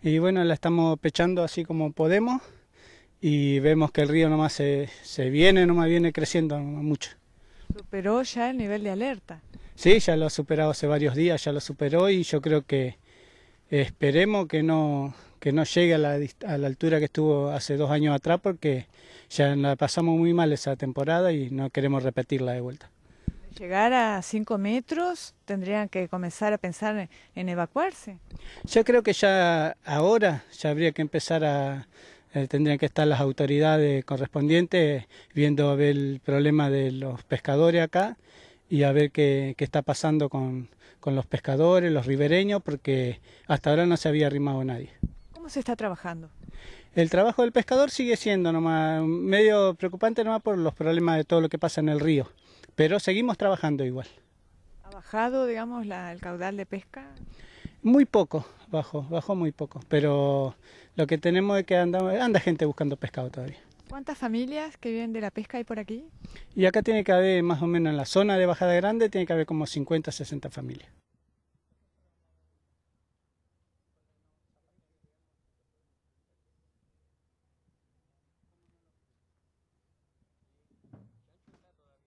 Y bueno, la estamos pechando así como podemos y vemos que el río nomás se, se viene, nomás viene creciendo mucho. ¿Superó ya el nivel de alerta? Sí, ya lo ha superado hace varios días, ya lo superó y yo creo que esperemos que no, que no llegue a la, a la altura que estuvo hace dos años atrás porque ya la pasamos muy mal esa temporada y no queremos repetirla de vuelta llegar a 5 metros, tendrían que comenzar a pensar en evacuarse. Yo creo que ya ahora ya habría que empezar a, eh, tendrían que estar las autoridades correspondientes viendo a ver el problema de los pescadores acá y a ver qué, está pasando con, con, los pescadores, los ribereños, porque hasta ahora no se había arrimado nadie. ¿Cómo se está trabajando? El trabajo del pescador sigue siendo nomás medio preocupante nomás por los problemas de todo lo que pasa en el río, pero seguimos trabajando igual. ¿Ha bajado, digamos, la, el caudal de pesca? Muy poco, bajó, bajó muy poco, pero lo que tenemos es que anda, gente buscando pescado todavía. ¿Cuántas familias que viven de la pesca hay por aquí? Y acá tiene que haber, más o menos en la zona de Bajada Grande, tiene que haber como 50, 60 familias.